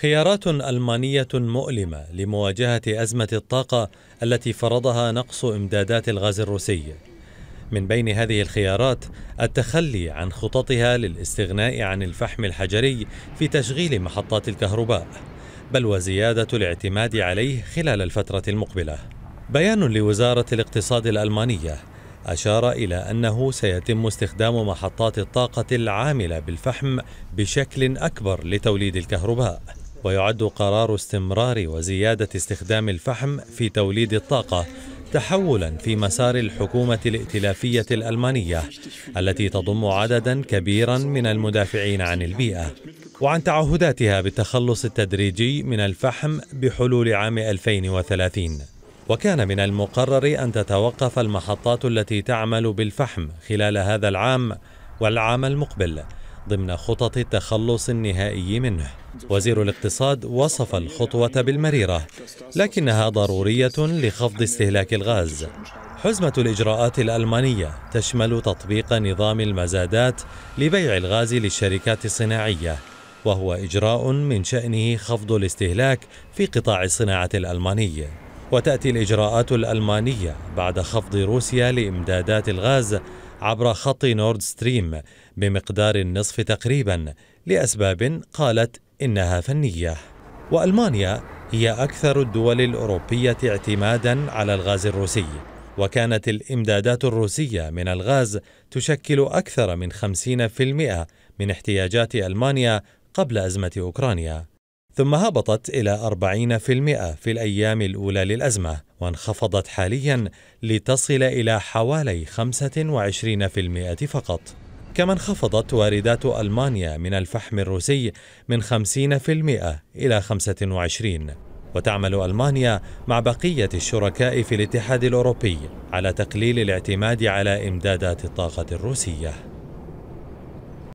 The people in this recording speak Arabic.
خيارات ألمانية مؤلمة لمواجهة أزمة الطاقة التي فرضها نقص إمدادات الغاز الروسي. من بين هذه الخيارات التخلي عن خططها للاستغناء عن الفحم الحجري في تشغيل محطات الكهرباء، بل وزيادة الاعتماد عليه خلال الفترة المقبلة. بيان لوزارة الاقتصاد الألمانية أشار إلى أنه سيتم استخدام محطات الطاقة العاملة بالفحم بشكل أكبر لتوليد الكهرباء ويعد قرار استمرار وزيادة استخدام الفحم في توليد الطاقة تحولا في مسار الحكومة الائتلافية الألمانية التي تضم عددا كبيرا من المدافعين عن البيئة وعن تعهداتها بالتخلص التدريجي من الفحم بحلول عام 2030 وكان من المقرر أن تتوقف المحطات التي تعمل بالفحم خلال هذا العام والعام المقبل ضمن خطط التخلص النهائي منه وزير الاقتصاد وصف الخطوة بالمريرة لكنها ضرورية لخفض استهلاك الغاز حزمة الإجراءات الألمانية تشمل تطبيق نظام المزادات لبيع الغاز للشركات الصناعية وهو إجراء من شأنه خفض الاستهلاك في قطاع الصناعة الألماني وتأتي الإجراءات الألمانية بعد خفض روسيا لإمدادات الغاز عبر خط نورد ستريم بمقدار النصف تقريبا لأسباب قالت إنها فنية وألمانيا هي أكثر الدول الأوروبية اعتمادا على الغاز الروسي وكانت الإمدادات الروسية من الغاز تشكل أكثر من 50% من احتياجات ألمانيا قبل أزمة أوكرانيا ثم هبطت إلى 40% في الأيام الأولى للأزمة وانخفضت حاليا لتصل إلى حوالي 25% فقط كما انخفضت واردات ألمانيا من الفحم الروسي من 50% إلى 25 وتعمل ألمانيا مع بقية الشركاء في الاتحاد الأوروبي على تقليل الاعتماد على إمدادات الطاقة الروسية